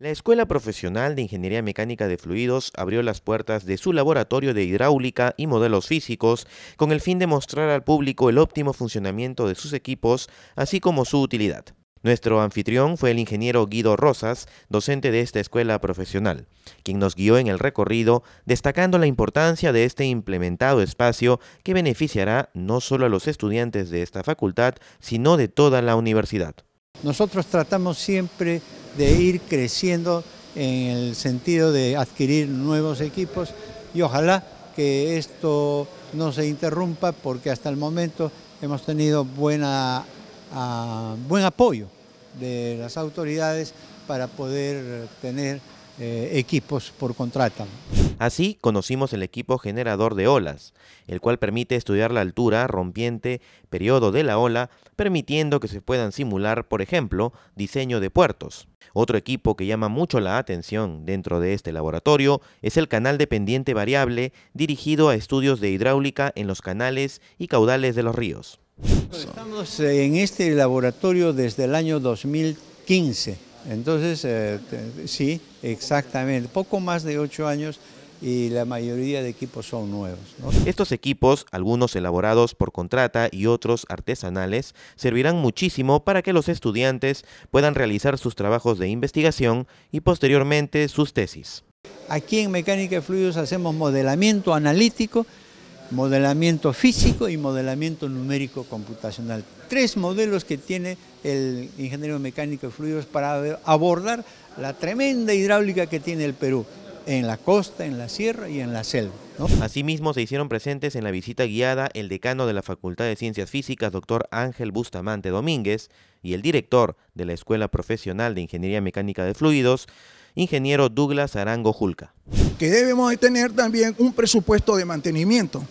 La Escuela Profesional de Ingeniería Mecánica de Fluidos abrió las puertas de su laboratorio de hidráulica y modelos físicos con el fin de mostrar al público el óptimo funcionamiento de sus equipos, así como su utilidad. Nuestro anfitrión fue el ingeniero Guido Rosas, docente de esta escuela profesional, quien nos guió en el recorrido, destacando la importancia de este implementado espacio que beneficiará no solo a los estudiantes de esta facultad, sino de toda la universidad. Nosotros tratamos siempre de ir creciendo en el sentido de adquirir nuevos equipos y ojalá que esto no se interrumpa porque hasta el momento hemos tenido buena, ah, buen apoyo de las autoridades para poder tener eh, equipos por contrata. Así conocimos el equipo generador de olas, el cual permite estudiar la altura, rompiente, periodo de la ola, permitiendo que se puedan simular, por ejemplo, diseño de puertos. Otro equipo que llama mucho la atención dentro de este laboratorio es el canal de pendiente variable dirigido a estudios de hidráulica en los canales y caudales de los ríos. Estamos en este laboratorio desde el año 2015, entonces eh, sí, exactamente, poco más de ocho años y la mayoría de equipos son nuevos. Estos equipos, algunos elaborados por contrata y otros artesanales, servirán muchísimo para que los estudiantes puedan realizar sus trabajos de investigación y posteriormente sus tesis. Aquí en Mecánica de Fluidos hacemos modelamiento analítico, modelamiento físico y modelamiento numérico computacional. Tres modelos que tiene el ingeniero mecánico de fluidos para abordar la tremenda hidráulica que tiene el Perú en la costa, en la sierra y en la selva. Asimismo, se hicieron presentes en la visita guiada el decano de la Facultad de Ciencias Físicas, doctor Ángel Bustamante Domínguez, y el director de la Escuela Profesional de Ingeniería Mecánica de Fluidos, ingeniero Douglas Arango Julca. Que debemos tener también un presupuesto de mantenimiento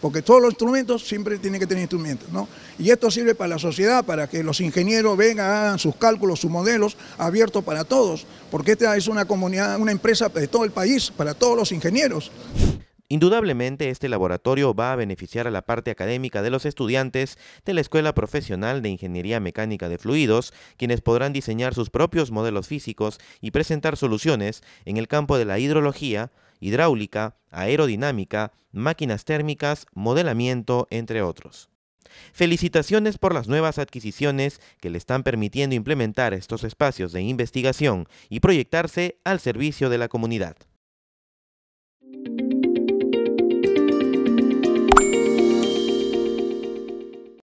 porque todos los instrumentos siempre tienen que tener instrumentos, ¿no? Y esto sirve para la sociedad, para que los ingenieros vengan, hagan sus cálculos, sus modelos, abiertos para todos, porque esta es una comunidad, una empresa de todo el país, para todos los ingenieros. Indudablemente, este laboratorio va a beneficiar a la parte académica de los estudiantes de la Escuela Profesional de Ingeniería Mecánica de Fluidos, quienes podrán diseñar sus propios modelos físicos y presentar soluciones en el campo de la hidrología, hidráulica, aerodinámica, máquinas térmicas, modelamiento, entre otros. Felicitaciones por las nuevas adquisiciones que le están permitiendo implementar estos espacios de investigación y proyectarse al servicio de la comunidad.